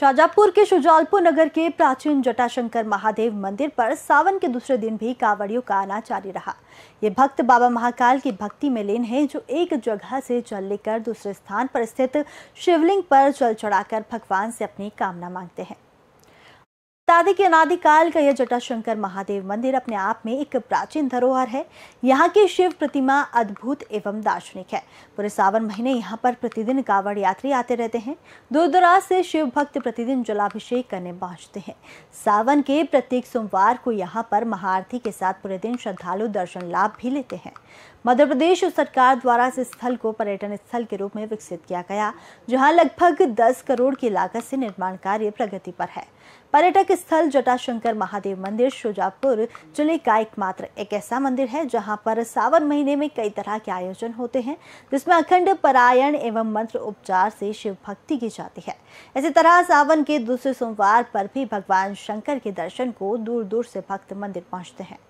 शाजापुर के शुजालपुर नगर के प्राचीन जटाशंकर महादेव मंदिर पर सावन के दूसरे दिन भी कावड़ियों का आना जारी रहा ये भक्त बाबा महाकाल की भक्ति में लीन है जो एक जगह से जल लेकर दूसरे स्थान पर स्थित शिवलिंग पर जल चढ़ाकर भगवान से अपनी कामना मांगते हैं तादी के अनादिकाल का यह जटाशंकर महादेव मंदिर अपने आप में एक प्राचीन धरोहर है यहाँ की शिव प्रतिमा अद्भुत एवं दार्शनिक है पूरे सावन महीने यहाँ पर प्रतिदिन कावड़ यात्री आते रहते हैं दूर दराज से शिव भक्त प्रतिदिन जलाभिषेक करने पहुँचते हैं सावन के प्रत्येक सोमवार को यहाँ पर महाआरती के साथ पूरे दिन श्रद्धालु दर्शन लाभ भी लेते हैं मध्य प्रदेश सरकार द्वारा इस स्थल को पर्यटन स्थल के रूप में विकसित किया गया जहाँ लगभग दस करोड़ की लागत से निर्माण कार्य प्रगति पर है पर्यटक स्थल जटाशंकर महादेव मंदिर शुजापुर जिले का एकमात्र एक ऐसा मंदिर है जहां पर सावन महीने में कई तरह के आयोजन होते हैं जिसमें अखंड परायण एवं मंत्र उपचार से शिव भक्ति की जाती है इसी तरह सावन के दूसरे सोमवार पर भी भगवान शंकर के दर्शन को दूर दूर से भक्त मंदिर पहुंचते हैं